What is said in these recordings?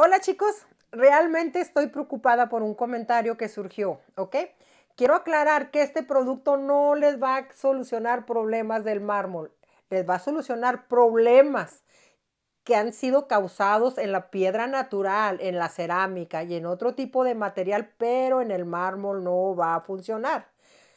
Hola chicos, realmente estoy preocupada por un comentario que surgió, ¿ok? Quiero aclarar que este producto no les va a solucionar problemas del mármol, les va a solucionar problemas que han sido causados en la piedra natural, en la cerámica y en otro tipo de material, pero en el mármol no va a funcionar.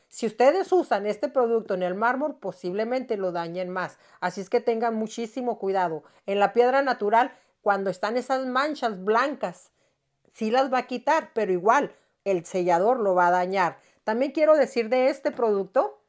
Si ustedes usan este producto en el mármol, posiblemente lo dañen más. Así es que tengan muchísimo cuidado. En la piedra natural cuando están esas manchas blancas, sí las va a quitar, pero igual el sellador lo va a dañar. También quiero decir de este producto,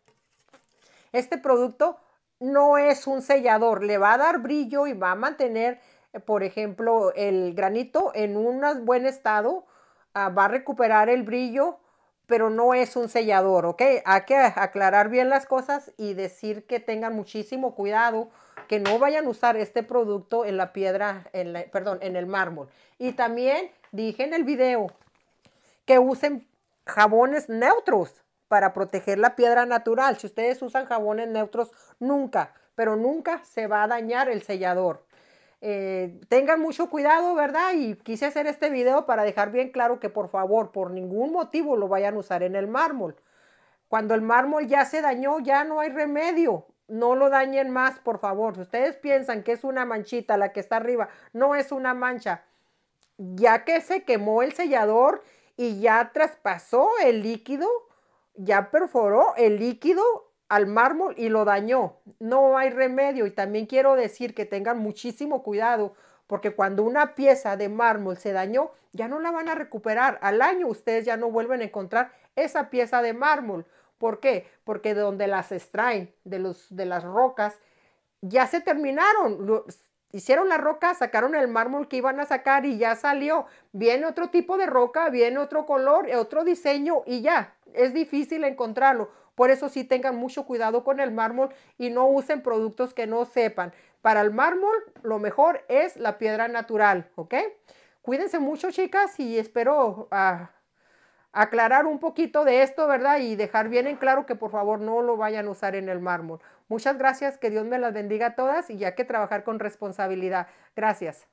este producto no es un sellador, le va a dar brillo y va a mantener, eh, por ejemplo, el granito en un buen estado, ah, va a recuperar el brillo, pero no es un sellador, ¿ok? Hay que aclarar bien las cosas y decir que tengan muchísimo cuidado que no vayan a usar este producto en la piedra, en perdón, en el mármol. Y también dije en el video que usen jabones neutros para proteger la piedra natural. Si ustedes usan jabones neutros, nunca, pero nunca se va a dañar el sellador. Eh, tengan mucho cuidado, ¿verdad? Y quise hacer este video para dejar bien claro que por favor, por ningún motivo lo vayan a usar en el mármol. Cuando el mármol ya se dañó, ya no hay remedio no lo dañen más, por favor. Si ustedes piensan que es una manchita la que está arriba, no es una mancha. Ya que se quemó el sellador y ya traspasó el líquido, ya perforó el líquido al mármol y lo dañó. No hay remedio. Y también quiero decir que tengan muchísimo cuidado porque cuando una pieza de mármol se dañó, ya no la van a recuperar. Al año ustedes ya no vuelven a encontrar esa pieza de mármol. ¿Por qué? Porque donde las extraen de, los, de las rocas, ya se terminaron. Hicieron la roca, sacaron el mármol que iban a sacar y ya salió. Viene otro tipo de roca, viene otro color, otro diseño y ya. Es difícil encontrarlo. Por eso sí tengan mucho cuidado con el mármol y no usen productos que no sepan. Para el mármol lo mejor es la piedra natural, ¿ok? Cuídense mucho chicas y espero ah, aclarar un poquito de esto, ¿verdad? Y dejar bien en claro que por favor no lo vayan a usar en el mármol. Muchas gracias, que Dios me las bendiga a todas y ya que trabajar con responsabilidad. Gracias.